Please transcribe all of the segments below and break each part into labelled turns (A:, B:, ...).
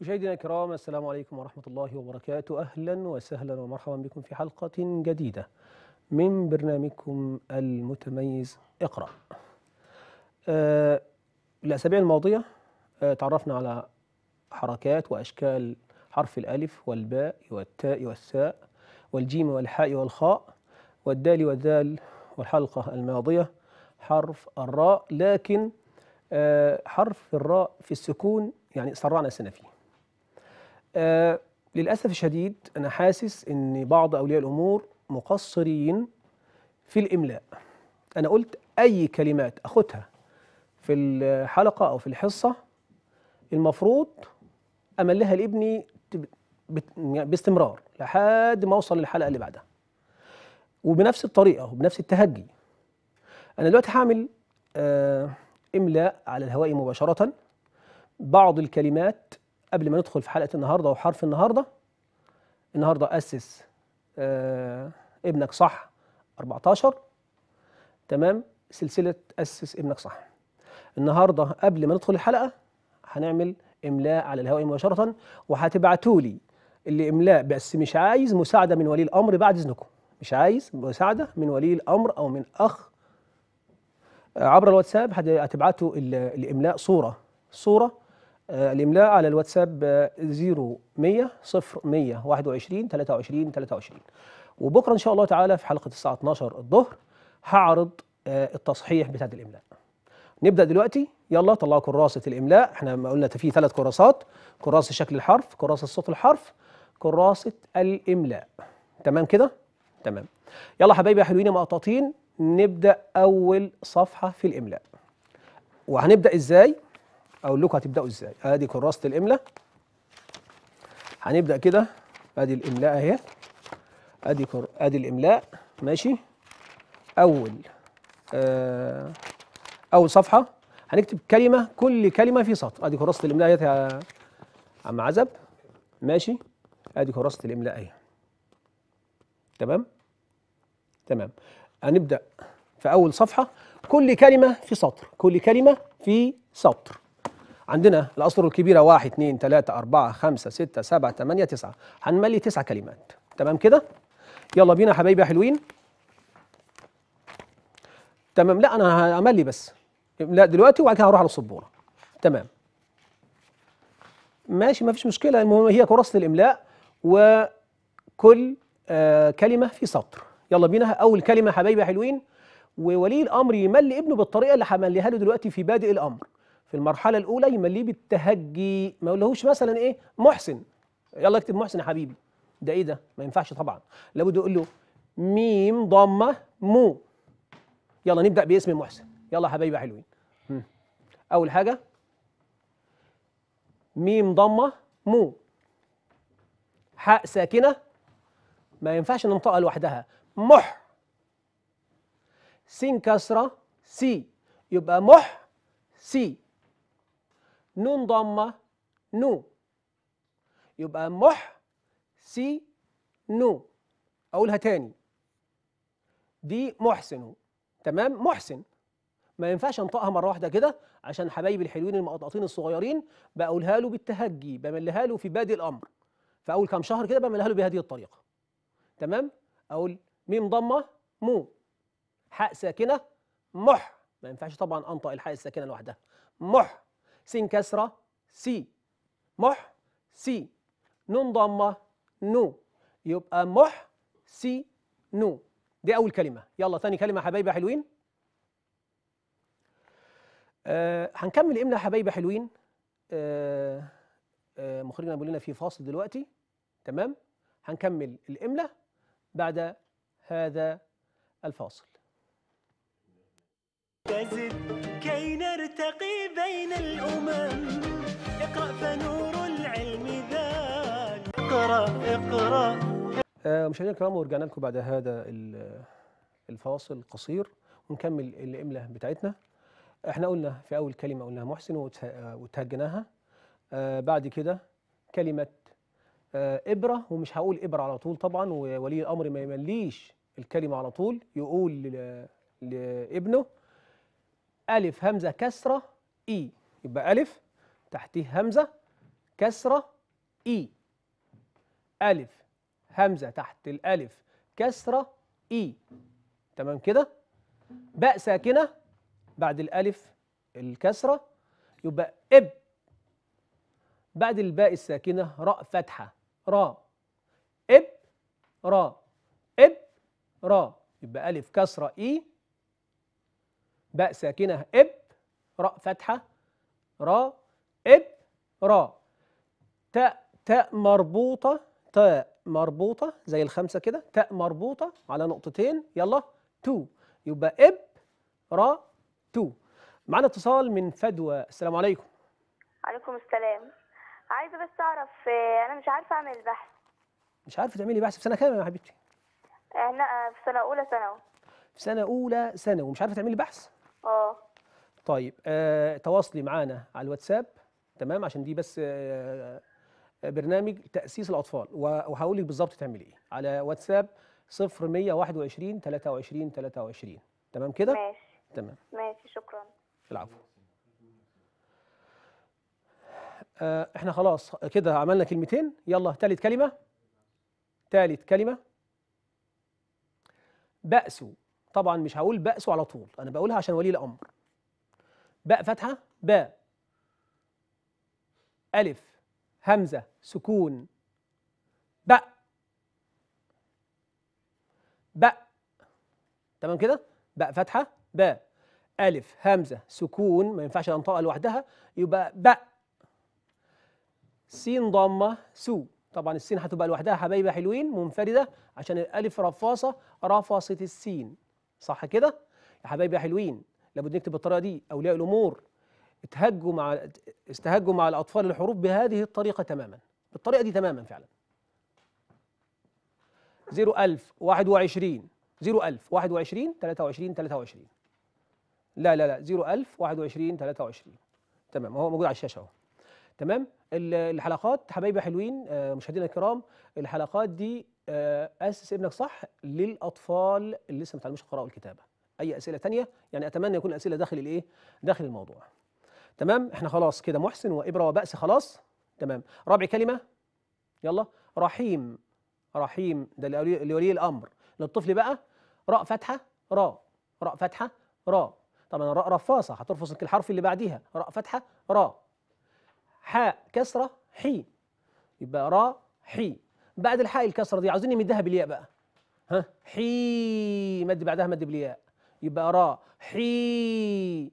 A: مشاهدينا الكرام السلام عليكم ورحمة الله وبركاته أهلا وسهلا ومرحبا بكم في حلقة جديدة من برنامجكم المتميز اقرأ آه الأسابيع الماضية آه تعرفنا على حركات وأشكال حرف الألف والباء والتاء والثاء والجيم والحاء والخاء والدال والذال والحلقة الماضية حرف الراء لكن آه حرف الراء في السكون يعني سرعنا السنة فيه آه للأسف الشديد أنا حاسس إن بعض أولياء الأمور مقصرين في الإملاء أنا قلت أي كلمات أخدها في الحلقة أو في الحصة المفروض أملها لابني يعني باستمرار لحد ما أوصل للحلقة اللي بعدها وبنفس الطريقة وبنفس التهجي أنا دلوقتي هعمل آه إملاء على الهواء مباشرة بعض الكلمات قبل ما ندخل في حلقه النهارده وحرف النهارده النهارده اسس آه ابنك صح 14 تمام سلسله اسس ابنك صح النهارده قبل ما ندخل الحلقه هنعمل املاء على الهواء مباشره وهتبعتوا لي الاملاء بس مش عايز مساعده من ولي الامر بعد اذنكم مش عايز مساعده من ولي الامر او من اخ عبر الواتساب هتبعتوا الاملاء صوره صوره آه، الإملاء على الواتساب 0100 121 23 23 وبكرة إن شاء الله تعالى في حلقة الساعة 12 الظهر هعرض آه، التصحيح بتاع الإملاء نبدأ دلوقتي يلا طلعوا كراسة الإملاء احنا ما قلنا في ثلاث كراسات كراسة شكل الحرف كراسة صوت الحرف كراسة الإملاء تمام كده؟ تمام يلا حبايبي يا حلوين يا مقطاطين نبدأ أول صفحة في الإملاء وهنبدأ إزاي؟ اقول لكم هتبداوا ازاي ادي كراسه الاملاء هنبدا كده ادي الاملاء اهي ادي كر... ادي الاملاء ماشي اول آه اول صفحه هنكتب كلمه كل كلمه في سطر ادي كراسه الاملاء اهي يا عم عزب ماشي ادي كراسه الاملاء اهي تمام تمام هنبدا في اول صفحه كل كلمه في سطر كل كلمه في سطر عندنا الأسطر الكبيرة 1 2 3 4 5 6 7 8 9 هنملي تسع كلمات تمام كده؟ يلا بينا حبايبي يا حلوين تمام لا أنا هملي بس لا دلوقتي وبعد كده هروح على السبورة تمام ماشي ما فيش مشكلة المهم هي كراسة الإملاء وكل آه كلمة في سطر يلا بينا أول كلمة حبايبي يا حلوين وولي الأمر يملي ابنه بالطريقة اللي همليها له دلوقتي في بادئ الأمر في المرحلة الأولى يمليه بالتهجي ما يقولهوش مثلا إيه محسن يلا اكتب محسن يا حبيبي ده إيه ده ما ينفعش طبعا لابد يقول له ميم ضمة مو يلا نبدأ باسم محسن يلا حبايبي حلوين أول حاجة ميم ضمة مو حاء ساكنة ما ينفعش ننطقها لوحدها مح سين كسرة سي يبقى مح سي نون ضمة نو يبقى مح سي نو أقولها تاني دي محسن تمام محسن ما ينفعش انطقها مره واحده كده عشان حبايبي الحلوين المقطقطين الصغيرين بقولها له بالتهجي بملها له في بادئ الامر فاول كام شهر كده بملها له بهذه الطريقه تمام اقول ميم ضمه مو حاء ساكنه مح ما ينفعش طبعا انطق الحاء الساكنه لوحدها مح س كسرة سي مح سي نون ضمة نو يبقى مح سي نو دي أول كلمة يلا ثاني كلمة حبايبي حلوين أه هنكمل إملاء حبايبي حلوين أه أه مخرجنا بيقول لنا في فاصل دلوقتي تمام هنكمل الإملاء بعد هذا الفاصل بين الأمم اقرأ فنور العلم ذاك اقرأ اقرأ آه، مشاهدينا الكرام ورجعنا لكم بعد هذا الفاصل القصير ونكمل الإملة بتاعتنا احنا قلنا في أول كلمة قلناها محسن وتهجناها آه، بعد كده كلمة آه، إبرة ومش هقول إبرة على طول طبعا وولي الأمر ما يمليش الكلمة على طول يقول لابنه ألف همزة كسرة إي يبقى ألف تحتيه همزة كسرة إي ألف همزة تحت الألف كسرة إي تمام كده باء ساكنة بعد الألف الكسرة يبقى إب بعد الباء الساكنة راء فتحة راء إب راء إب راء يبقى ألف كسرة إي باء ساكنة إب راء فتحه راء اب راء تاء تاء مربوطه تاء مربوطه زي الخمسه كده تاء مربوطه على نقطتين يلا تو يبقى اب را تو معانا اتصال من فدوى السلام عليكم عليكم السلام عايزه بس اعرف انا مش عارفه اعمل بحث مش عارفه تعملي بحث في سنه كام يا حبيبتي احنا في سنه اولى ثانوي في سنه اولى ثانوي ومش عارفه تعملي بحث اه طيب آه تواصلي معانا على الواتساب تمام عشان دي بس آه برنامج تاسيس الاطفال وهقول لك بالظبط تعملي ايه على واتساب 0121 23 23 تمام كده ماشي تمام ماشي شكرا العفو آه احنا خلاص كده عملنا كلمتين يلا ثالث كلمه ثالث كلمه بأسوا طبعا مش هقول بأسوا على طول انا بقولها عشان ولي الامر باء فتحة باء ألف همزة سكون باء باء تمام كده باء فتحة باء ألف همزة سكون ما ينفعش أنطقها لوحدها يبقى باء سين ضمة سو طبعا السين هتبقى لوحدها حبايبي حلوين منفردة عشان الألف رفاصة رفصت السين صح كده يا حبايبي حلوين لابد نكتب بالطريقه دي اولياء الامور اتهجوا مع استهجوا مع الاطفال الحروب بهذه الطريقه تماما بالطريقه دي تماما فعلا 1000 21 1000 21 23 23 لا لا لا 1000 21 23 تمام هو موجود على الشاشه اهو تمام الحلقات حبايبي حلوين آه، مشاهدينا الكرام الحلقات دي آه، اسس ابنك صح للاطفال اللي لسه ما تعلموش القراءه والكتابه اي اسئله تانية يعني اتمنى يكون الاسئله داخل الايه داخل الموضوع تمام احنا خلاص كده محسن وابره وبأس خلاص تمام رابع كلمه يلا رحيم رحيم ده لولي الامر للطفل بقى راء فتحه راء راء فتحه راء طبعا راء رفاصه هترفص الحرف اللي بعديها راء فتحه راء حاء كسره حي يبقى راء حي بعد الحاء الكسره دي عاوزين نمدها بالياء بقى ها حي مد بعدها مد بالياء يبقى را حي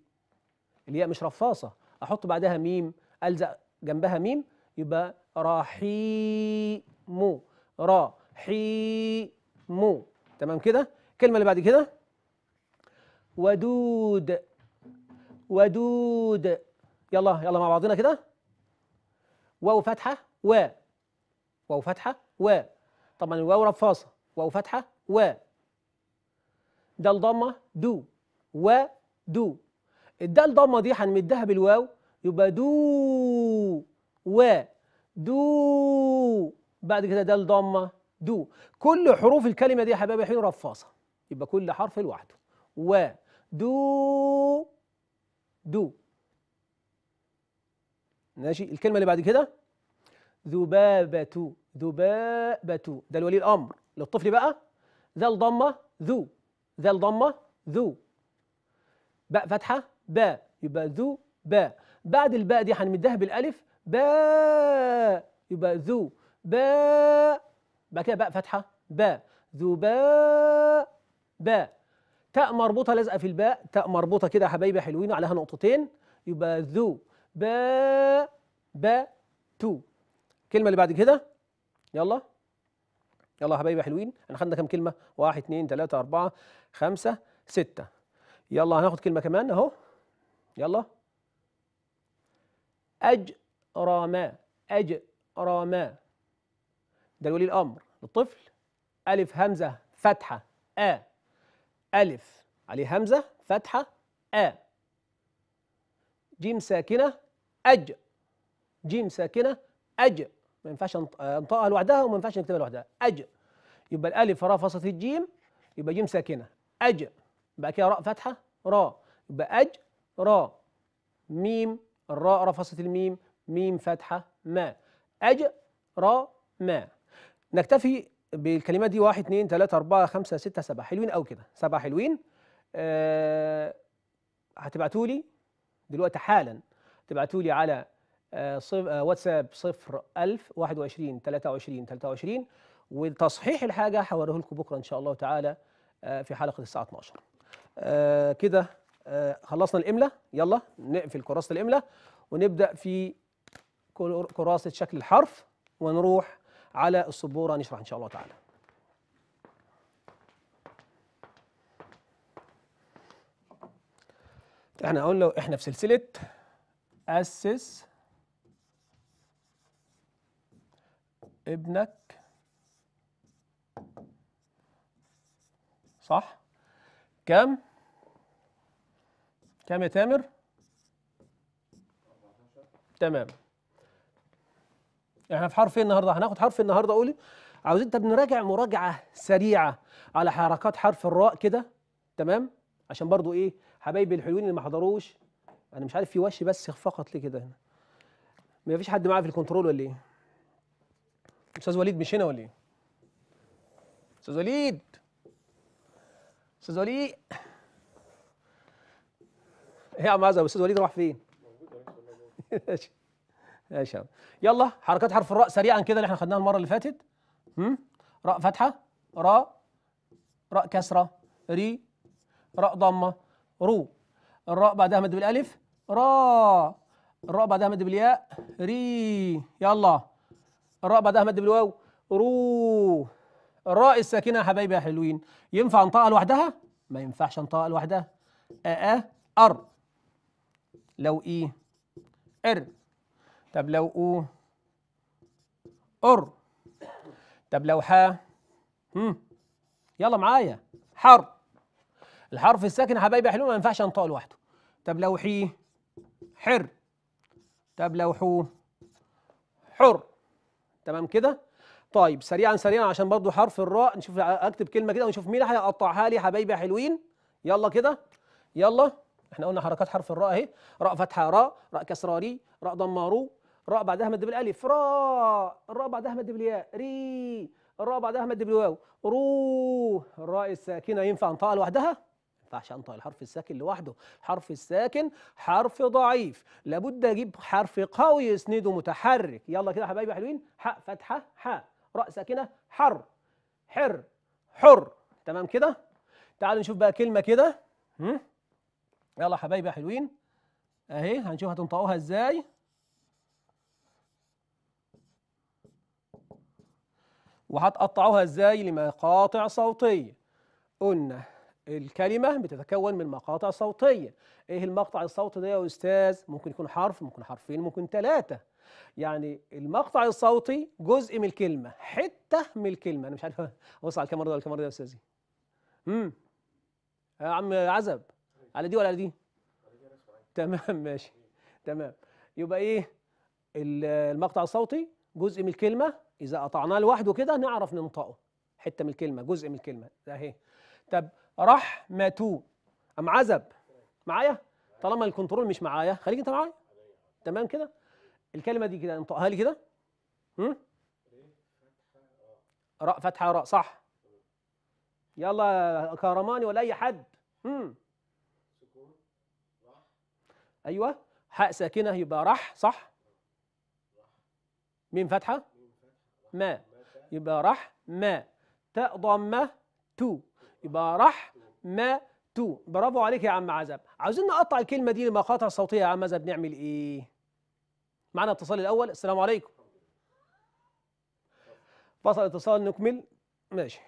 A: الياء مش رفاصة أحط بعدها ميم ألزق جنبها ميم يبقى مو را مو تمام كده الكلمة اللي بعد كده ودود ودود يلا يلا مع بعضنا كده واو فتحة و واو فتحة و طبعا الواو رفاصة واو فتحة و دال ضمه دو و دو الدال ضمه دي هنمدها بالواو يبقى دو و دو بعد كده دال ضمه دو كل حروف الكلمه دي يا حبايبي حين رفاصه يبقى كل حرف لوحده و دو دو ماشي الكلمه اللي بعد كده ذبابه ذبابه ده لولي الامر للطفل بقى ذا الضمه ذو ذا الضمة ذو باء فتحة باء يبقى ذو باء بعد الباء دي هنمدها بالالف باء يبقى ذو باء بعد كده باء فتحة باء ذو باء باء تاء مربوطة لازقة في الباء تاء مربوطة كده يا حبايبي حلوين عليها نقطتين يبقى ذو باء باء تو الكلمة اللي بعد كده يلا يلا يا حبايبي حلوين احنا خدنا كام كلمه 1 2 3 4 5 6 يلا هناخد كلمه كمان اهو يلا اجرما اجرما ده ولي الامر للطفل الف همزه فتحه ا الف عليه همزه فتحه ا جيم ساكنه اج جيم ساكنه اج ما ينفعش آه، انطقها لوحدها وما ينفعش نكتبها لوحدها اج يبقى الالف فراء فصلت الجيم يبقى جيم ساكنه اج بعد كده راء فاتحه راء يبقى اج راء ميم الراء راء فصلت الميم ميم فاتحه ما اج راء ما نكتفي بالكلمات دي 1 2 3 4 5 6 7 حلوين قوي كده سبعه حلوين أه هتبعتوا لي دلوقتي حالا تبعتوا لي على آه، صف آه، واتساب 01000 21 23 23 وتصحيح الحاجه هوريه لكم بكره ان شاء الله تعالى آه، في حلقه الساعه 12 كده خلصنا الاملة يلا نقفل كراسه الاملة ونبدا في كراسه شكل الحرف ونروح على السبوره نشرح ان شاء الله تعالى احنا قلنا احنا في سلسله اسس ابنك صح كام كام يا تامر تمام احنا في حرف ايه النهارده هناخد حرف النهارده قولي عاوزين طب نراجع مراجعه سريعه على حركات حرف الراء كده تمام عشان برضو ايه حبايبي الحلوين اللي ما حضروش انا مش عارف في وش بس فقط ليه كده هنا ما فيش حد معايا في الكنترول ولا ايه استاذ وليد مش هنا ولا ايه استاذ وليد استاذ وليد ايه يا عم عزب استاذ وليد راح فين ماشي ماشي يلا حركات حرف الراء سريعا كده اللي احنا خدناها المره اللي فاتت هم راء فتحه راء راء كسره ري راء ضمه رو الراء بعدها مد بالالف را الراء بعدها مد بالياء ري يلا الراء بعدها مد بالواو رو الراء الساكنه يا حبايبي يا حلوين ينفع انطقها لوحدها ما ينفعش انطقها لوحدها ا ار لو اي ار طب لو او ار طب لو ح هم يلا معايا حر الحرف الساكن يا حبايبي يا حلوين ما ينفعش انطقه لوحده طب لو حي حر طب لو حو حر تمام كده طيب سريعا سريعا عشان برضو حرف الراء نشوف اكتب كلمه كده ونشوف مين هيقطعها لي حبايبي يا حلوين يلا كده يلا احنا قلنا حركات حرف الراء اهي راء فتحه راء راء كسره ري راء ضمه رو راء بعدها مد بالالف راء الراء بعدها مد بالياء ري الراء بعدها مد بالواو رو الراء الساكنه ينفع انطقها لوحدها ينفعش انطق الحرف الساكن لوحده الحرف الساكن حرف ضعيف لابد اجيب حرف قوي يسنده متحرك يلا كده حبايبي حلوين حاء فتحه حاء راء ساكنه حر حر حر تمام كده تعالوا نشوف بقى كلمه كده يلا حبايبي حلوين اهي هنشوف هتنطقوها ازاي وهتقطعوها ازاي لمقاطع صوتيه قلنا الكلمة بتتكون من مقاطع صوتية ايه المقطع الصوتي ده يا أستاذ ممكن يكون حرف ممكن حرفين ممكن ثلاثة يعني المقطع الصوتي جزء من الكلمة حتة من الكلمة أنا مش عارف أوصل على الكاميرا ده ولا الكاميرا ده يا أستاذي امم يا عم عزب على دي ولا على دي تمام ماشي تمام يبقى ايه المقطع الصوتي جزء من الكلمة إذا قطعناه لوحده كده نعرف ننطقه حتة من الكلمة جزء من الكلمة ده اهي طب رحمة أم عزب معايا طالما الكنترول مش معايا خليك أنت معايا تمام كده الكلمة دي كده انطقها لي كده هم؟ راء فتحة راء صح يلا كرماني ولا أي حد هم؟ أيوه حاء ساكنة يبقى رح صح مين فتحة ما يبقى رح ما تاء ضمة تو يبقى رحمته برافو عليك يا عم عزب عاوزين نقطع الكلمه دي لمقاطع صوتيه يا عم عزب نعمل ايه معنا اتصال الاول السلام عليكم فصل اتصال نكمل ماشي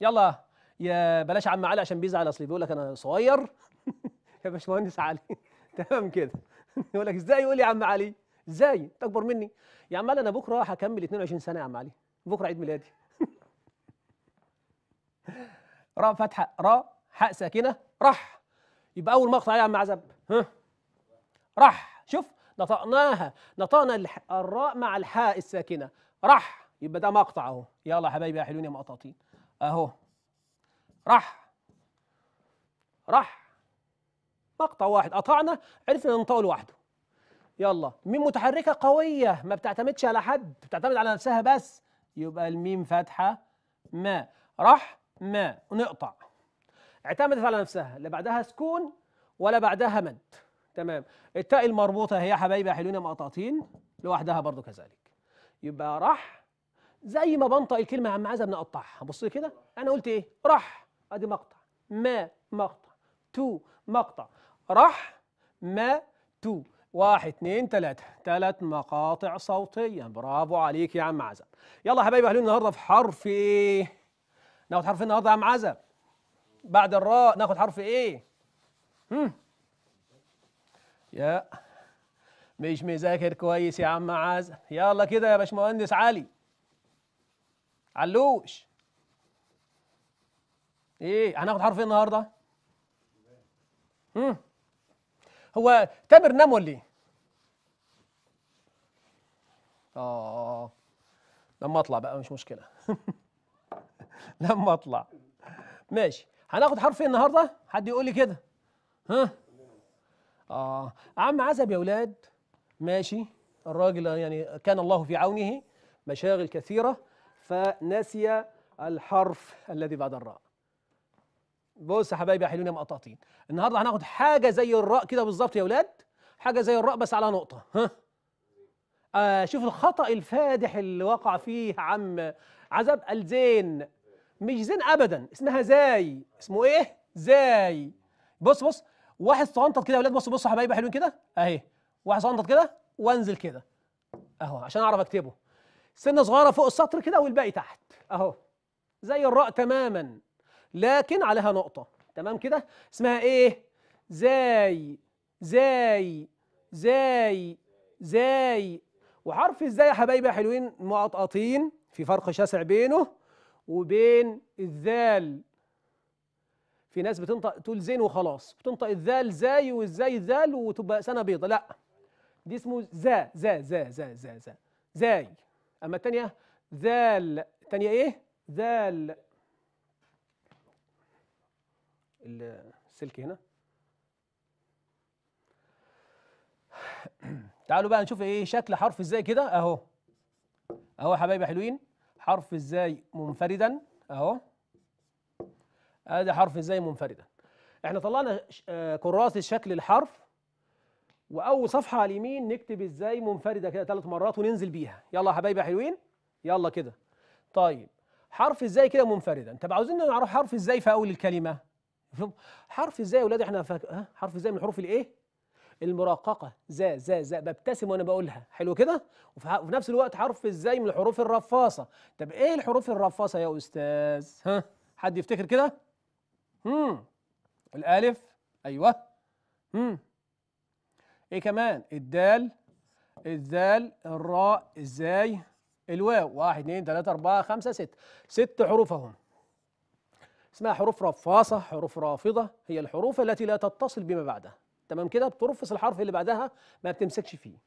A: يلا يا بلاش عم علي عشان بيزعل اصلي بيقول لك انا صغير يا باشمهندس علي تمام كده يقول لك ازاي يقول لي يا عم علي ازاي انت اكبر مني يا عم علي انا بكره هكمل 22 سنه يا عم علي بكره عيد ميلادي راء فتحه راء حاء ساكنه رح يبقى اول مقطع ايه يا عم عزب ها رح شوف نطقناها نطقنا الراء مع الحاء الساكنه رح يبقى ده مقطع اهو يلا يا حبايبي يا حلوين يا مقطاطين اهو رح رح مقطع واحد قطعنا عرفنا ننطقه لوحده يلا ميم متحركه قويه ما بتعتمدش على حد بتعتمد على نفسها بس يبقى الميم فاتحه ما رح ما ونقطع اعتمدت على نفسها لا بعدها سكون ولا بعدها مد تمام التاء المربوطه هي حبايبي حلوين مقطعتين لوحدها برضو كذلك يبقى راح زي ما بنطق الكلمه يا عم عايزه بنقطعها بص كده انا قلت ايه راح ادي مقطع ما مقطع تو مقطع راح ما تو واحد اثنين ثلاثة ثلاث مقاطع صوتية برافو عليك يا عم عزب يلا حبايبي اهلين النهارده في حرف ايه ناخد حرف النهارده يا عم عزة بعد الراء ناخد حرف ايه هم. يا مش مذاكر كويس يا عم عزة يلا كده يا باشمهندس علي علوش ايه هناخد حرف ايه النهارده هم. هو تامر نام ولا ايه اه لما اطلع بقى مش مشكله لما اطلع ماشي هناخد حرف ايه النهارده حد يقول لي كده ها اه عم عزب يا اولاد ماشي الراجل يعني كان الله في عونه مشاغل كثيره فنسي الحرف الذي بعد الراء بص يا حبايبي يا حلوين يا مقطاطين النهارده هناخد حاجه زي الراء كده بالظبط يا اولاد حاجه زي الراء بس على نقطه ها آه شوف الخطا الفادح اللي وقع فيه عم عزب الزين مش زين ابدا اسمها زاي اسمه ايه زاي بص بص واحد صنطط كده يا اولاد بصوا بصوا حبايبي حلوين كده اهي واحد صنطط كده وانزل كده اهو عشان اعرف اكتبه سنه صغيره فوق السطر كده والباقي تحت اهو زي الراء تماما لكن عليها نقطه تمام كده اسمها ايه زاي زاي زاي زاي وحرف ازاي يا حبايبي يا حلوين مقطقطين في فرق شاسع بينه وبين الذال في ناس بتنطق تقول زين وخلاص بتنطق الذال زاي والزاي ذال وتبقى سنه بيضه لا دي اسمه زا زا زا زا زا زا زاي اما الثانيه ذال الثانيه ايه ذال السلك هنا تعالوا بقى نشوف ايه شكل حرف ازاي كده اهو اهو يا حبايبي حلوين حرف ازاي منفردا اهو ادي حرف ازاي منفردا احنا طلعنا آه، كراسه شكل الحرف واول صفحه على اليمين نكتب ازاي منفرده كده ثلاث مرات وننزل بيها يلا يا حبايبي حلوين يلا كده طيب حرف ازاي كده منفردا طب عاوزين نعرف حرف ازاي في اول الكلمه حرف ازاي يا اولاد احنا فاك... حرف ازاي من حروف الايه المراققه زا زا زا ببتسم وانا بقولها حلو كده وفي, نفس الوقت حرف الزاي من الحروف الرفاصه طب ايه الحروف الرفاصه يا استاذ ها حد يفتكر كده هم الالف ايوه هم ايه كمان الدال الذال الراء الزاي الواو واحد اثنين ثلاثة اربعه خمسه ست ست حروف اهم اسمها حروف رفاصه حروف رافضه هي الحروف التي لا تتصل بما بعدها تمام كده بترفس الحرف اللي بعدها ما بتمسكش فيه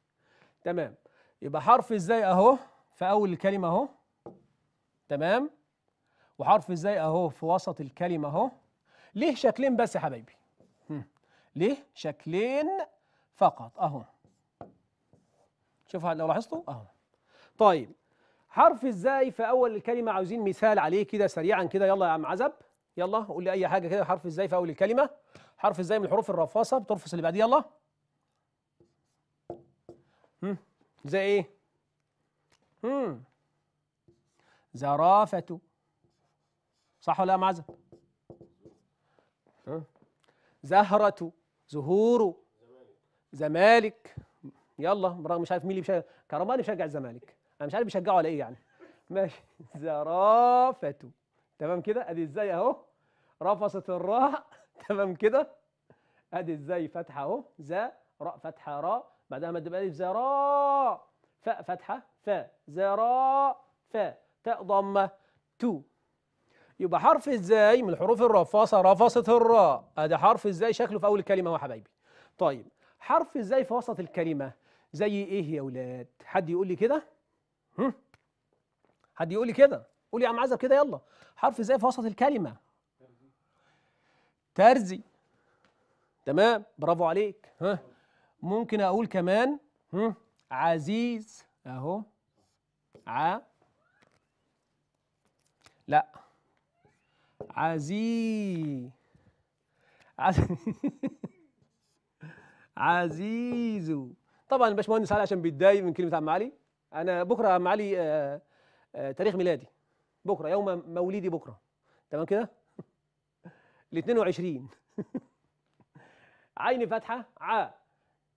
A: تمام يبقى حرف ازاي اهو في اول الكلمه اهو تمام وحرف ازاي اهو في وسط الكلمه اهو ليه شكلين بس يا حبايبي ليه شكلين فقط اهو شوفوا لو لاحظتوا اهو طيب حرف ازاي في اول الكلمه عاوزين مثال عليه كده سريعا كده يلا يا عم عزب يلا قول لي اي حاجه كده حرف ازاي في اول الكلمه حرف ازاي من الحروف الرفاصه بترفص اللي بعديه يلا هم زي ايه هم زرافه صح ولا لا معزه زهره زهور زمالك يلا برغم مش عارف مين اللي بيشجع كرماني بيشجع الزمالك انا مش عارف بيشجعه على ايه يعني ماشي زرافه تمام كده ادي ازاي اهو رفصت الراء تمام كده ادي ازاي فتحه اهو ذا راء فتحه راء بعدها مد بالف ذا راء فاء فتحه فاء ذا راء فاء تاء ضمه تو يبقى حرف ازاي من الحروف الرفاصه رفصت الراء ادي حرف ازاي شكله في اول الكلمه يا حبايبي طيب حرف ازاي في وسط الكلمه زي ايه يا اولاد حد يقول لي كده حد يقول لي كده قول يا عم عزب كده يلا حرف ازاي في وسط الكلمه ترزي تمام برافو عليك ها ممكن اقول كمان ها عزيز اهو ع لا عزي عزيزو عزيز طبعا الباشمهندس علي عشان بيتضايق من كلمه عم علي انا بكره عم علي آآ آه، آآ آه، تاريخ ميلادي بكره يوم مولدي بكره تمام كده ل 22 عين فاتحه ع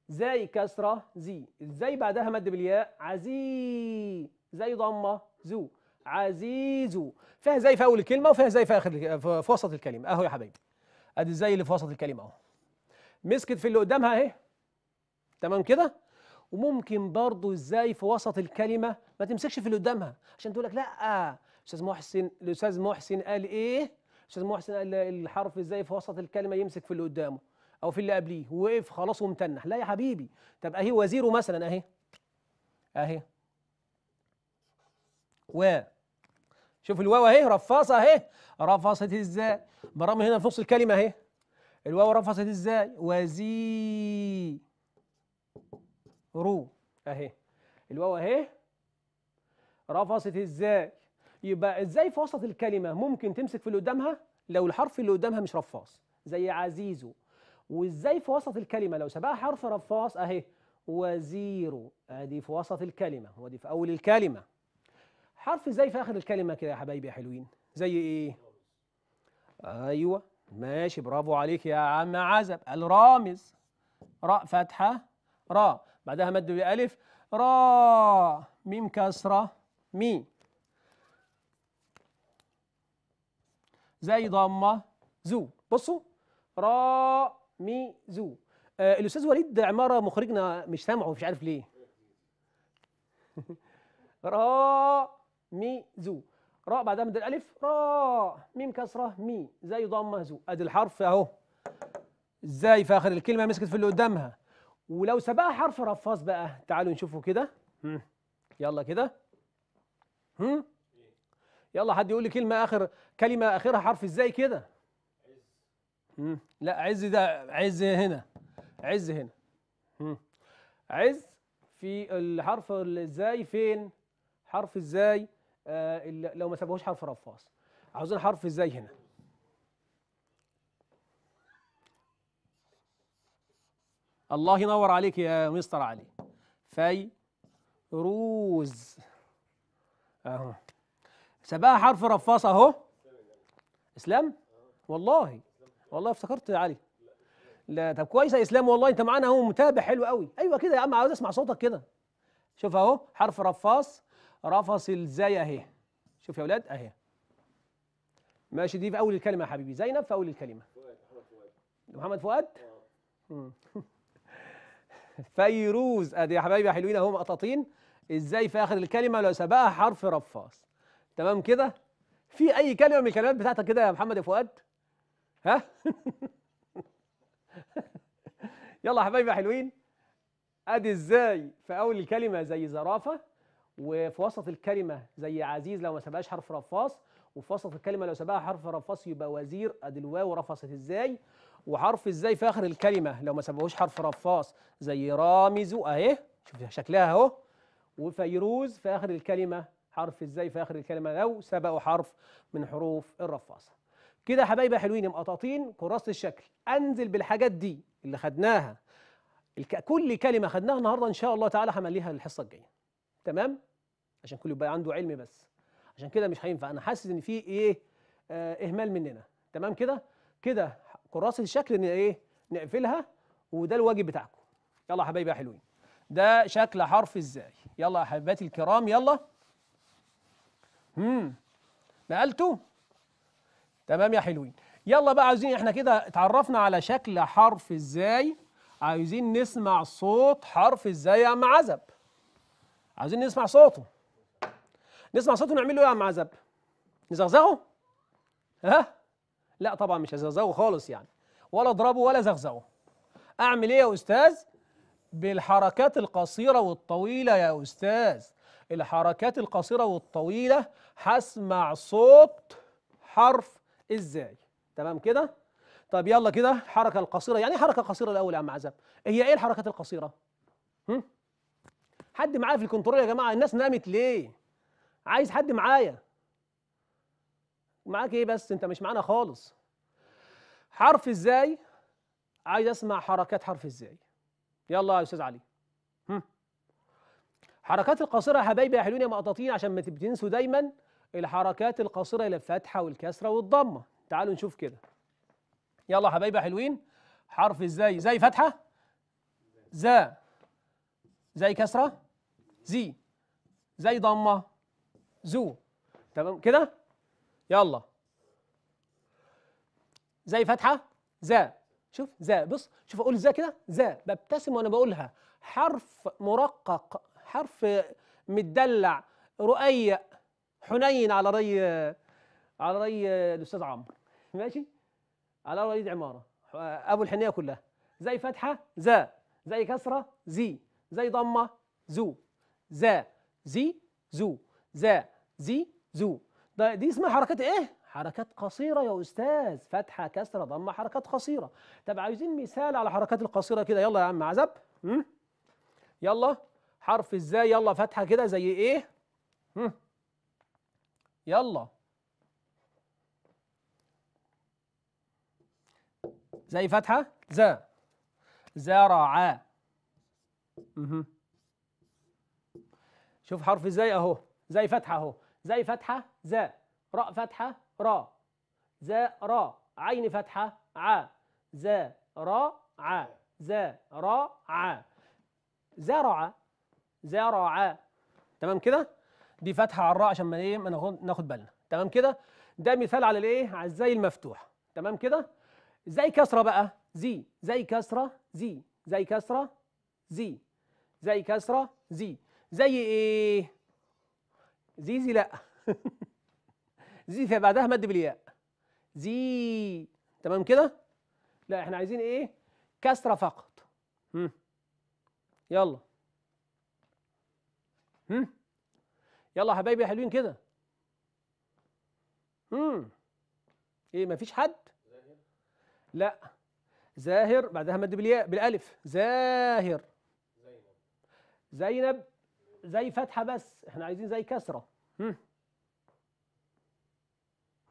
A: زي كسره زي زي بعدها مد بالياء عزي زي ضمه زو عزيزو فيها زي في اول الكلمه وفيها زي في اخر في وسط الكلمه اهو يا حبايبي ادي الزي اللي في وسط الكلمه اهو مسكت في اللي قدامها اهي تمام كده وممكن برضو ازاي في وسط الكلمه ما تمسكش في اللي قدامها عشان تقول لك لا استاذ محسن الاستاذ محسن قال ايه استاذ محسن قال الحرف ازاي في وسط الكلمه يمسك في اللي قدامه او في اللي قبليه وقف خلاص ومتنح لا يا حبيبي طب اهي وزيره مثلا اهي اهي و شوف الواو اهي رفاصه اهي رفصت ازاي برغم هنا في نص الكلمه اهي الواو رفصت ازاي وزي رو اهي الواو اهي رفصت ازاي يبقى ازاي في وسط الكلمه ممكن تمسك في اللي قدامها لو الحرف اللي قدامها مش رفاص زي عزيزه وازاي في وسط الكلمه لو سبقها حرف رفاص اهي وزيرو ادي في وسط الكلمه ودي في اول الكلمه حرف ازاي في اخر الكلمه كده يا حبايبي يا حلوين زي ايه ايوه ماشي برافو عليك يا عم عزب الرامز راء فتحه راء بعدها مد بالالف راء ميم كسره ميم زي ضمه زو بصوا را مي زو آه الاستاذ وليد عماره مخرجنا مش سامعه مش عارف ليه را مي زو راء بعدها مد الالف را ميم كسره مي زي ضمه زو ادي الحرف اهو ازاي في اخر الكلمه مسكت في اللي قدامها ولو سبقها حرف رفاص بقى تعالوا نشوفه كده يلا كده هم يلا حد يقول لي كلمه اخر كلمه اخرها حرف ازاي كده عز لا عز ده عز هنا عز هنا عز في الحرف ازاي فين حرف ازاي آه لو ما سابهوش حرف رفاص عاوزين حرف ازاي هنا الله ينور عليك يا مستر علي فيروز اهو سبقها حرف رفاص اهو اسلام والله والله افتكرت يا علي لا طب كويس يا اسلام والله انت معانا اهو متابع حلو قوي ايوه كده يا عم عاوز اسمع صوتك كده شوف اهو حرف رفاص رفص الزي اهي شوف يا اولاد اهي ماشي دي في اول الكلمه يا حبيبي زينب في اول الكلمه محمد فؤاد فيروز ادي يا حبايبي حلوين اهو مقططين ازاي في اخر الكلمه لو سبقها حرف رفاص تمام كده في اي كلمه من الكلمات بتاعتك كده يا محمد يا فؤاد ها يلا يا حبايبي يا حلوين ادي ازاي في اول الكلمه زي زرافه وفي وسط الكلمه زي عزيز لو ما سبقهاش حرف رفاص وفي وسط الكلمه لو سبقها حرف رفاص يبقى وزير ادي الواو رفصت ازاي وحرف ازاي في اخر الكلمه لو ما سبقهوش حرف رفاص زي رامز اهي شوف شكلها اهو وفيروز في اخر الكلمه حرف ازاي في اخر الكلمه لو سبقوا حرف من حروف الرفاصه كده حبايبي حلوين مقططين كراسه الشكل انزل بالحاجات دي اللي خدناها الك... كل كلمه خدناها النهارده ان شاء الله تعالى همليها للحصه الجايه تمام عشان كل يبقى عنده علم بس عشان كده مش هينفع انا حاسس ان في ايه آه اهمال مننا تمام كده كده كراسه الشكل ان ايه نقفلها وده الواجب بتاعكم يلا يا حبايبي يا حلوين ده شكل حرف ازاي يلا يا حبيباتي الكرام يلا امم نقلته تمام يا حلوين يلا بقى عايزين احنا كده اتعرفنا على شكل حرف ازاي عايزين نسمع صوت حرف ازاي يا عم عزب عايزين نسمع صوته نسمع صوته نعمل له ايه يا عم عزب نزغزغه ها لا طبعا مش هزغزغه خالص يعني ولا اضربه ولا زغزغه اعمل ايه يا استاذ بالحركات القصيره والطويله يا استاذ الحركات القصيرة والطويلة هسمع صوت حرف ازاي تمام كده طب يلا كده الحركة القصيرة يعني حركة قصيرة الأول يا عم عزب هي ايه الحركات القصيرة هم؟ حد معايا في الكنترول يا جماعة الناس نامت ليه عايز حد معايا معاك ايه بس انت مش معانا خالص حرف ازاي عايز اسمع حركات حرف ازاي يلا يا استاذ علي حركات القاصره يا حبايبي يا حلوين يا مقططين عشان ما تنسوا دايما الحركات القاصره الى الفتحه والكسره والضمه تعالوا نشوف كده يلا حبايبي يا حلوين حرف ازاي زي فتحه زا زي كسره زي زي ضمه زو تمام كده يلا زي فتحه زا شوف زا بص شوف اقول زا كده زا ببتسم وانا بقولها حرف مرقق حرف متدلع رؤية حنين على رأي على رأي الأستاذ عمرو ماشي على رأي عمارة أبو الحنية كلها زي فتحة زا زي كسرة زي زي ضمة زو زا زي زو زا زي زو دي اسمها حركات ايه؟ حركات قصيرة يا أستاذ فتحة كسرة ضمة حركات قصيرة طب عايزين مثال على حركات القصيرة كده يلا يا عم عزب يلا حرف الزاي يلا فتحه كده زي ايه هم. يلا زي فتحه زا زرع شوف حرف زي اهو زي فتحه اهو زي فتحه زا راء فتحه را زا را عين فتحه ع زا را ع زا را ع زرع زرع تمام كده دي فتحه على الراء عشان ما ايه ما ناخد بالنا تمام كده ده مثال على الايه على الزي المفتوح تمام كده زي كسره بقى زي زي كسره زي زي كسره زي زي كسره زي زي ايه زيزي لا زي في بعدها مد بالياء زي تمام كده لا احنا عايزين ايه كسره فقط يلا هم يلا حبايبي يا حلوين كده امم ايه مفيش حد لا زاهر بعدها مد بالياء بالالف زاهر زينب زي فتحه بس احنا عايزين زي كسره هم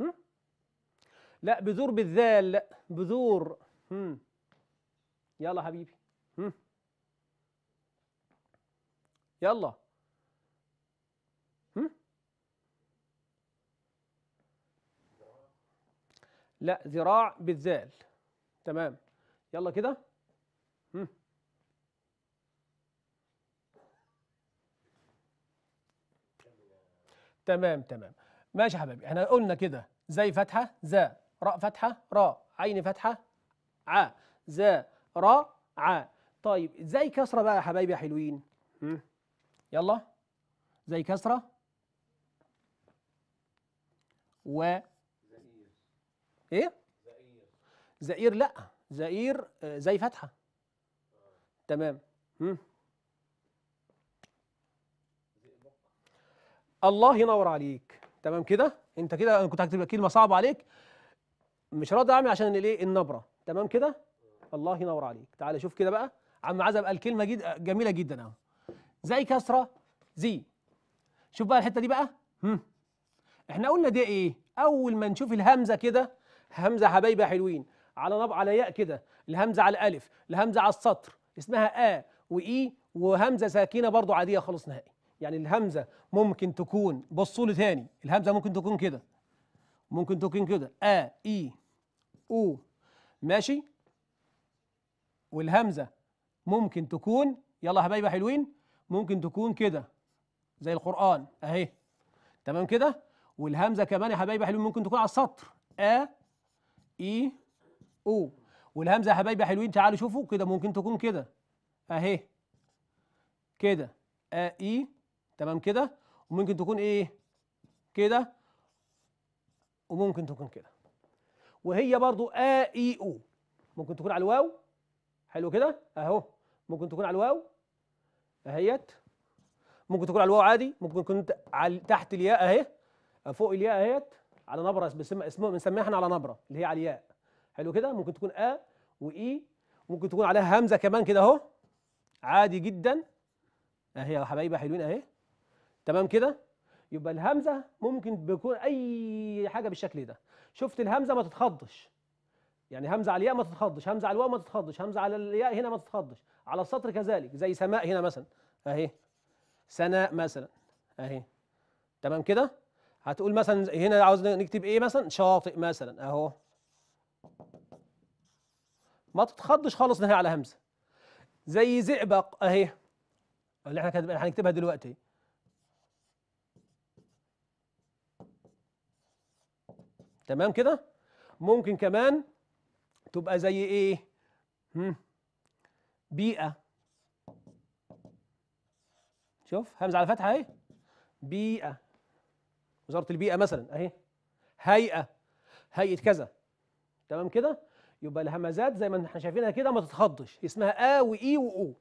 A: هم لا بذور بالذال لا بذور هم يلا حبيبي هم يلا لا ذراع بالذال تمام يلا كده تمام تمام ماشي يا حبايبي احنا قلنا كده زي فتحه ذا راء فتحه راء عين فتحه ع ذا راء ع طيب زي كسره بقى يا حبايبي يا حلوين يلا زي كسره و ايه زئير زئير لا زئير آه، زي فتحه تمام مم. الله ينور عليك تمام كده انت كده انا كنت هكتب كلمه صعبه عليك مش راضي اعمل عشان الايه النبره تمام كده الله ينور عليك تعالى شوف كده بقى عم عزب قال كلمه جد جميله جدا اهو زي كسره زي شوف بقى الحته دي بقى هم. احنا قلنا دي ايه اول ما نشوف الهمزه كده همزه حبايبي حلوين على نب على ياء كده الهمزه على الالف الهمزه على السطر اسمها آ وإي وهمزه ساكنه برضو عاديه خالص نهائي يعني الهمزه ممكن تكون بصوا لي تاني الهمزه ممكن تكون كده ممكن تكون كده آ إي أو ماشي والهمزه ممكن تكون يلا حبايبي حلوين ممكن تكون كده زي القرآن أهي تمام كده والهمزه كمان يا حبايبي حلوين ممكن تكون على السطر آ اي او والهمزه يا حبايبي حلوين تعالوا شوفوا كده ممكن تكون كده اهي كده ا اي تمام كده وممكن تكون ايه كده وممكن تكون كده وهي برضو ا اي او ممكن تكون على الواو حلو كده اهو ممكن تكون على الواو اهيت ممكن تكون على الواو عادي ممكن تكون تحت الياء اهي فوق الياء اهيت على نبره بنسميها بنسميها احنا على نبره اللي هي على الياء حلو كده ممكن تكون ا واي ممكن تكون عليها همزه كمان كده اهو عادي جدا اهي آه، يا حبايبي حلوين اهي تمام كده يبقى الهمزه ممكن بيكون اي حاجه بالشكل ده شفت الهمزه ما تتخضش يعني همزه على الياء ما تتخضش همزه على الواو ما تتخضش همزه على الياء هنا ما تتخضش على السطر كذلك زي سماء هنا مثلا اهي سناء مثلا اهي تمام كده هتقول مثلا هنا عاوز نكتب ايه مثلا شاطئ مثلا اهو ما تتخضش خالص نهايه على همزه زي زئبق اهي اللي احنا هنكتبها دلوقتي تمام كده ممكن كمان تبقى زي ايه هم. بيئه شوف همزه على فتحه اهي بيئه وزاره البيئه مثلا اهي هيئه هيئه كذا تمام كده يبقى الهمزات زي ما احنا شايفينها كده ما تتخضش اسمها آ وإي وأو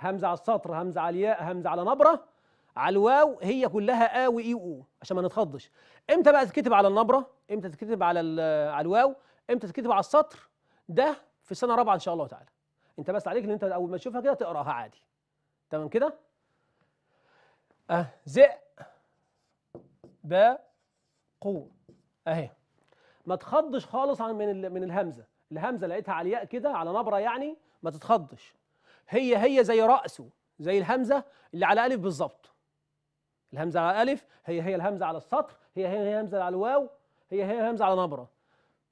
A: همزة على السطر همزة على الياء همزة على نبرة على الواو هي كلها آ وإي وأو عشان ما نتخضش امتى بقى تتكتب على النبرة امتى تتكتب على آه، على الواو امتى تتكتب على السطر ده في السنة الرابعة إن شاء الله تعالى انت بس عليك ان انت اول ما تشوفها كده تقراها عادي تمام كده أه زئ باقو اهي ما تخضش خالص عن من من الهمزه الهمزه لقيتها على الياء كده على نبره يعني ما تتخضش هي هي زي راسه زي الهمزه اللي على الف بالظبط الهمزه على الف هي هي الهمزه على السطر هي هي هي الهمزه على الواو هي هي الهمزه على نبره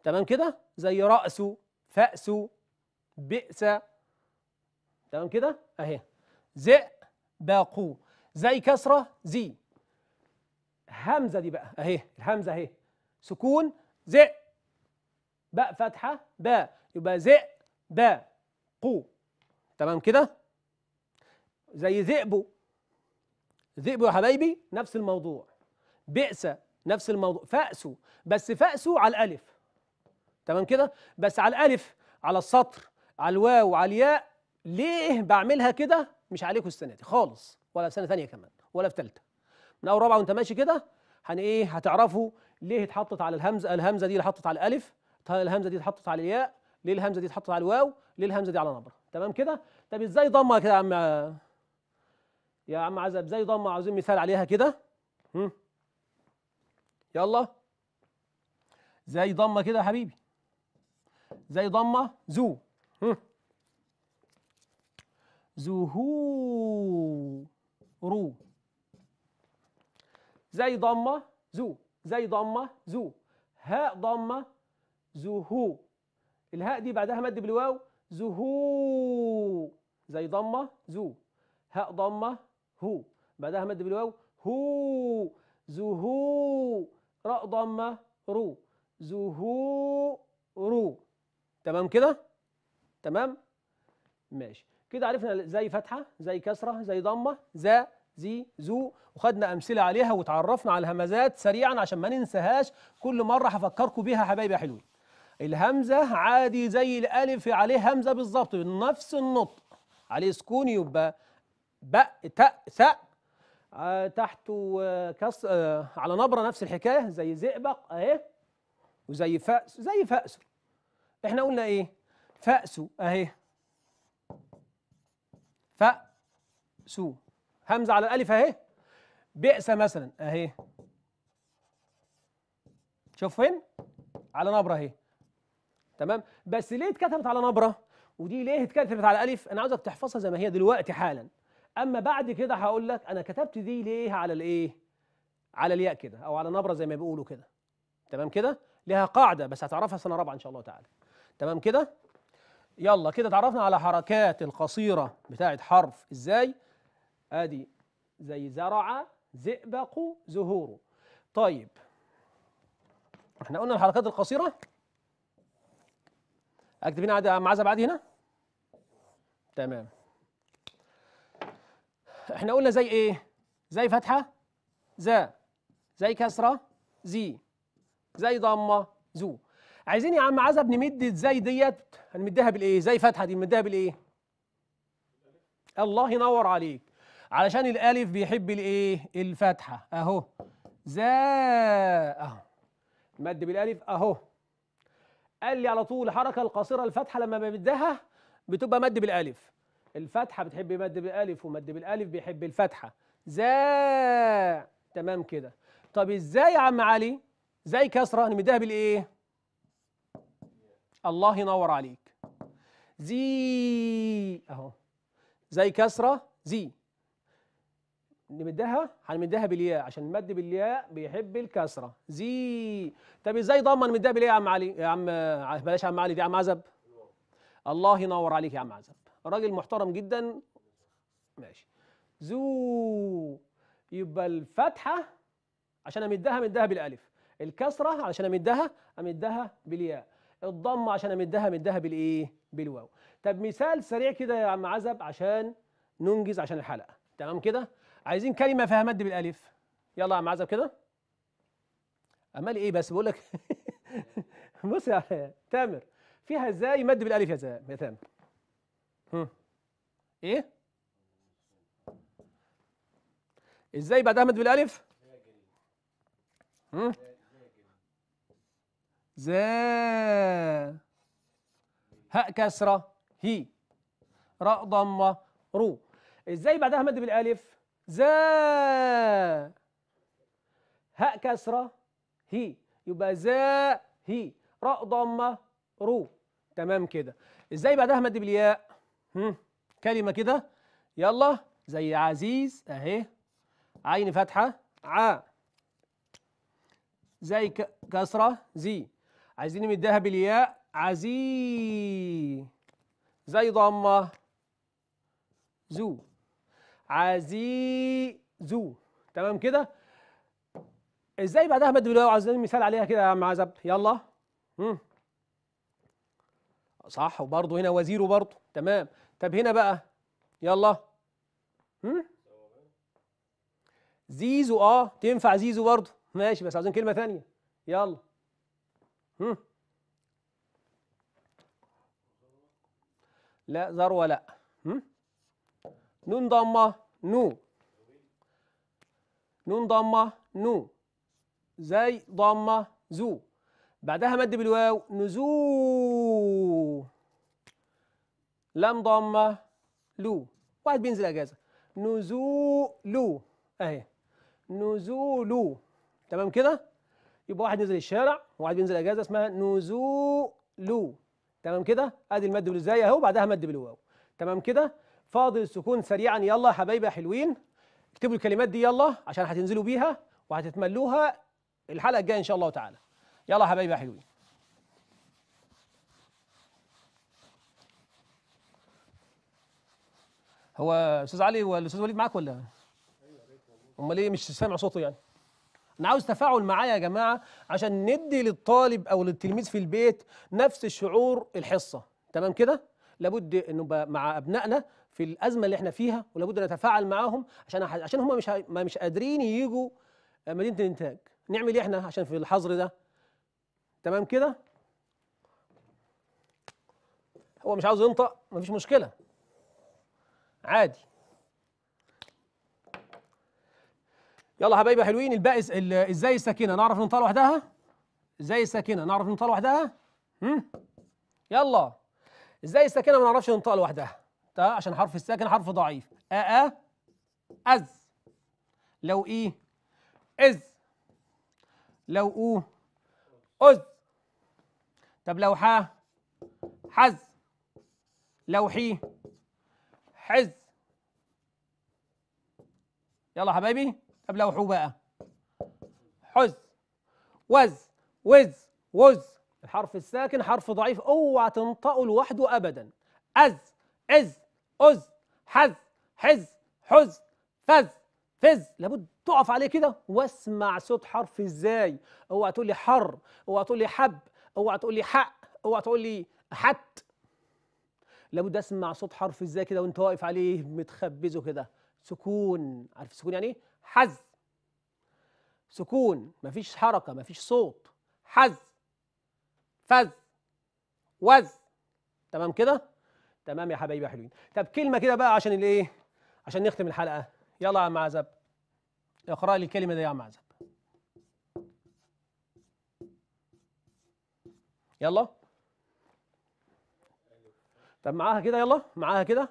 A: تمام كده زي راسه فاسه بئس تمام كده اهي زئ باقو زي كسره زي همزه دي بقى اهي الهمزه اهي سكون زئ باء فتحه باء يبقى زئ باء قو تمام كده زي ذئبه ذئبه يا حبايبي نفس الموضوع بئس نفس الموضوع فأسوا بس فأسوا على الألف تمام كده بس على الألف على السطر على الواو على الياء ليه بعملها كده مش عليكم السنة دي خالص ولا في سنة ثانية كمان ولا في ثالثة من اول رابعه وانت ماشي كده هن ايه هتعرفوا ليه اتحطت على الهمزه الهمزه دي اتحطت على الالف طيب الهمزه دي اتحطت على الياء ليه الهمزه دي اتحطت على الواو ليه الهمزه دي على نبره تمام كده طب ازاي ضمه كده يا عم يا عم عزب ازاي ضمه عاوزين مثال عليها كده يلا زي ضمه كده يا حبيبي زي ضمه زو زهورو زي ضمة زو زي ضمة زو هاء ضمة زهو الهاء دي بعدها مد بالواو زهو زي ضمة زو هاء ضمة هو بعدها مد بالواو هو زهو راء ضمة رو زهو رو تمام كده تمام ماشي كده عرفنا زي فتحة زي كسرة زي ضمة زي زي زو وخدنا امثله عليها وتعرفنا على الهمزات سريعا عشان ما ننساهاش كل مره هفكركم بيها حبايبي يا حلوين الهمزه عادي زي الالف عليه همزه بالظبط نفس النطق عليه سكون يبقى ب ت ث آه، تحته آه، كس آه، على نبره نفس الحكايه زي زئبق اهي وزي فأس زي فأس احنا قلنا ايه فأس اهي فأسو همزه على الالف اهي بئس مثلا اهي شوف فين على نبره اهي تمام بس ليه اتكتبت على نبره ودي ليه اتكتبت على الف انا عاوزك تحفظها زي ما هي دلوقتي حالا اما بعد كده هقول لك انا كتبت دي ليه على الايه على الياء كده او على نبره زي ما بيقولوا كده تمام كده لها قاعده بس هتعرفها سنه رابعه ان شاء الله تعالى تمام كده يلا كده اتعرفنا على حركات القصيره بتاعه حرف ازاي ادي زي زرع زئبق زهور طيب احنا قلنا الحركات القصيره اكتب هنا معزه بعد هنا تمام احنا قلنا زي ايه زي فتحه ذا زي كسره زي زي ضمه زو عايزين يا عم عزب نمد زي ديت هنمدها بالايه زي فتحه دي نمدها بالايه الله ينور عليك علشان الالف بيحب الايه الفتحه اهو زا اهو مد بالالف اهو قال لي على طول الحركه القاصره الفتحه لما بمدها بتبقى مد بالالف الفتحه بتحب مد بالالف ومد بالالف بيحب الفتحه زا تمام كده طب ازاي يا عم علي زي كسره نمدها بالايه الله ينور عليك زي اهو زي كسره زي نمدها هنمدها بالياء عشان المد بالياء بيحب الكسره زي طب ازاي ضمن مدها بالياء يا عم علي يا عم بلاش يا عم علي دي يا عم عزب الله ينور عليك يا عم عزب راجل محترم جدا ماشي زو يبقى الفتحه عشان امدها امدها بالالف الكسره عشان امدها امدها بالياء الضمه عشان امدها امدها بالايه بالواو طب مثال سريع كده يا عم عزب عشان ننجز عشان الحلقه تمام كده عايزين كلمه فيها مد بالالف يلا يا عم عزب كده امال ايه بس بقول لك بص يا تامر فيها ازاي مد بالالف يا يا تامر ايه ازاي بعدها مد بالالف هم؟ زا هاء كسره هي راء ضمه رو ازاي بعدها مد بالالف زا هاء كسرة هي يبقى زا هي راء ضمة رو تمام كده ازاي بعدها مد بالياء كلمة كده يلا زي عزيز اهي عين فاتحة ع زي كسرة زي عايزين نمدها بالياء عزي زي ضمة زو عزيزو تمام كده ازاي بعدها بدي بالواو عايزين مثال عليها كده يا عم عزب يلا مم. صح وبرضه هنا وزيره برضه تمام طب هنا بقى يلا هم؟ زيزو اه تنفع زيزو برضه ماشي بس عايزين كلمه ثانيه يلا هم؟ لا ذروه لا هم؟ نون ضمة نو نون ضمة نو زي ضمة زو بعدها مد بالواو نزو لم ضمة لو واحد بينزل اجازه لو اهي لو تمام كده يبقى واحد نزل الشارع وواحد بينزل اجازه اسمها لو تمام كده ادي المد بالزاي اهو بعدها مد بالواو تمام كده فاضل السكون سريعا يلا حبايبي يا حلوين اكتبوا الكلمات دي يلا عشان هتنزلوا بيها وهتتملوها الحلقه الجايه ان شاء الله تعالى يلا حبايبي يا حلوين هو استاذ علي والاستاذ وليد معاك ولا امال ايه مش سامع صوته يعني انا عاوز تفاعل معايا يا جماعه عشان ندي للطالب او للتلميذ في البيت نفس الشعور الحصه تمام كده لابد انه مع ابنائنا في الازمه اللي احنا فيها ولابد نتفاعل معاهم عشان عشان هم مش ما مش قادرين يجوا مدينه الانتاج نعمل ايه احنا عشان في الحظر ده تمام كده هو مش عاوز ينطق مفيش مشكله عادي يلا حبايبي حلوين الباقي ازاي الساكنه نعرف ننطق لوحدها ازاي الساكنه نعرف ننطق لوحدها هم يلا ازاي الساكنه ما نعرفش ننطق لوحدها ت عشان حرف الساكن حرف ضعيف أ أ أز لو إيه إز لو أو أز طب لو ح حز لو حي حز يلا حبايبي طب لو حو بقى حز وز وز وز الحرف الساكن حرف ضعيف اوعى تنطقه لوحده ابدا از از أز حز حز حز فز فز لابد تقف عليه كده واسمع صوت حرف ازاي اوعى تقول لي حر اوعى تقول لي حب اوعى تقول لي حق اوعى تقول لي حت لابد اسمع صوت حرف ازاي كده وانت واقف عليه متخبزه كده سكون عارف سكون يعني ايه حز سكون مفيش حركه مفيش صوت حز فز وز تمام كده تمام يا حبايبي يا حلوين طب كلمه كده بقى عشان الايه عشان نختم الحلقه يلا يا معزب اقرا لي الكلمه دي يا معزب يلا طب معاها كده يلا معاها كده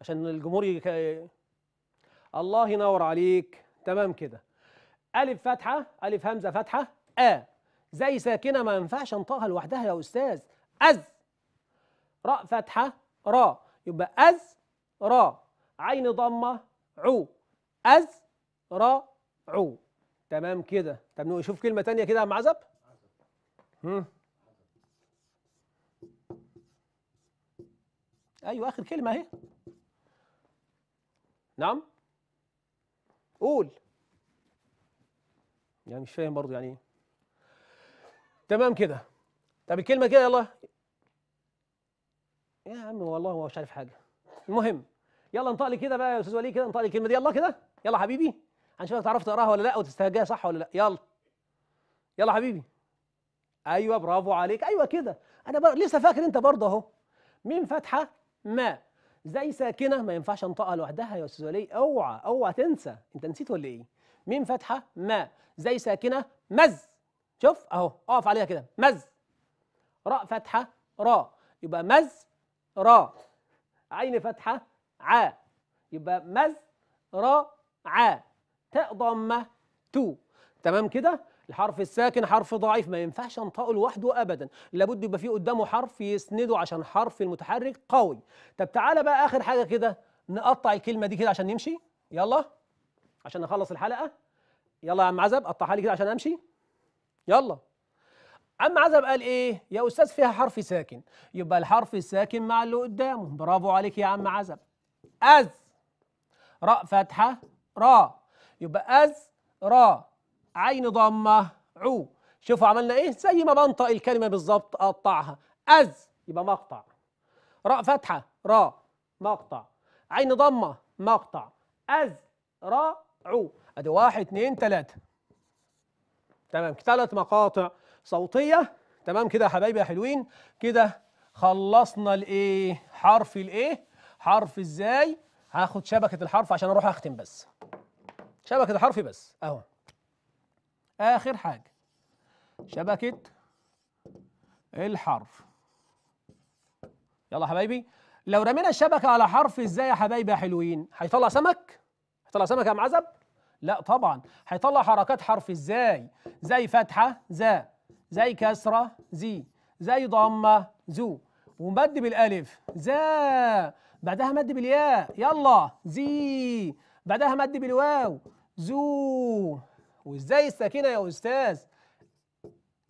A: عشان الجمهور يك... الله ينور عليك تمام كده ألف فتحة ألف همزة فتحة آ آه. زي ساكنة ما ينفعش أنطقها لوحدها يا أستاذ أز راء فتحة را يبقى أز را عين ضمة عو أز را عو تمام كده طب نشوف كلمة تانية كده يا عم عزب أيوة آخر كلمة أهي نعم قول يعني مش فاهم برضه يعني ايه تمام كده طب الكلمة كده يلا يا عم والله هو مش عارف حاجه المهم يلا انطق لي كده بقى يا استاذ وليد كده انطق لي الكلمه دي يلا كده يلا حبيبي هنشوف انت عرفت تقراها ولا لا وتستهجاها صح ولا لا يلا يلا حبيبي ايوه برافو عليك ايوه كده انا بر... لسه فاكر انت برضه اهو ميم فاتحه ما زي ساكنه ما ينفعش انطقها لوحدها يا استاذ ولي اوعى اوعى تنسى انت نسيت ولا ايه ميم فاتحه ما زي ساكنه مز شوف اهو اقف عليها كده مز راء فاتحه راء يبقى مز را عين فتحة ع يبقى مز را ع تاء ضمة تو تمام كده الحرف الساكن حرف ضعيف ما ينفعش انطقه لوحده ابدا لابد يبقى فيه قدامه حرف يسنده عشان حرف المتحرك قوي طب تعالى بقى اخر حاجه كده نقطع الكلمه دي كده عشان نمشي يلا عشان نخلص الحلقه يلا يا عم عزب قطعها لي كده عشان امشي يلا عم عزب قال ايه يا استاذ فيها حرف ساكن يبقى الحرف الساكن مع اللي قدامه برافو عليك يا عم عزب از راء فتحه را يبقى از را عين ضمه عو شوفوا عملنا ايه زي ما بنطق الكلمه بالظبط اقطعها از يبقى مقطع راء فتحه را مقطع عين ضمه مقطع از را عو ادي واحد اتنين تلاته تمام ثلاث مقاطع صوتية تمام كده يا حبايبي يا حلوين كده خلصنا الايه حرف الايه حرف ازاي هاخد شبكة الحرف عشان اروح اختم بس شبكة الحرف بس اهو اخر حاجة شبكة الحرف يلا يا حبايبي لو رمينا الشبكة على حرف ازاي يا حبايبي يا حلوين هيطلع سمك هيطلع سمك يا معزب لا طبعا هيطلع حركات حرف ازاي زي فتحة زاء زي كسرة زي زي ضمة زو ومد بالالف زا بعدها مد بالياء يلا زي بعدها مد بالواو زو وازاي الساكنة يا أستاذ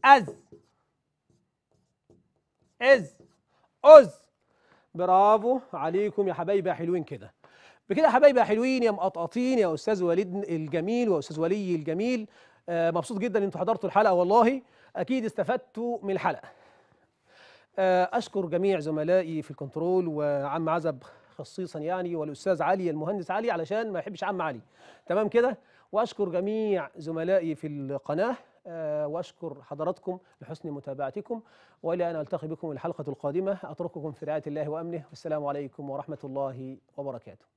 A: أز إز أز برافو عليكم يا حبايبي حلوين كده بكده يا حبايبي حلوين يا مقطقطين يا استاذ وليد الجميل واستاذ ولي الجميل آه مبسوط جدا ان انتوا حضرتوا الحلقه والله أكيد استفدتوا من الحلقة آه، أشكر جميع زملائي في الكنترول وعم عزب خصيصا يعني والأستاذ علي المهندس علي علشان ما يحبش عم علي تمام كده وأشكر جميع زملائي في القناة آه، وأشكر حضراتكم لحسن متابعتكم وإلى أن ألتقي بكم الحلقة القادمة أترككم في رعاية الله وأمنه والسلام عليكم ورحمة الله وبركاته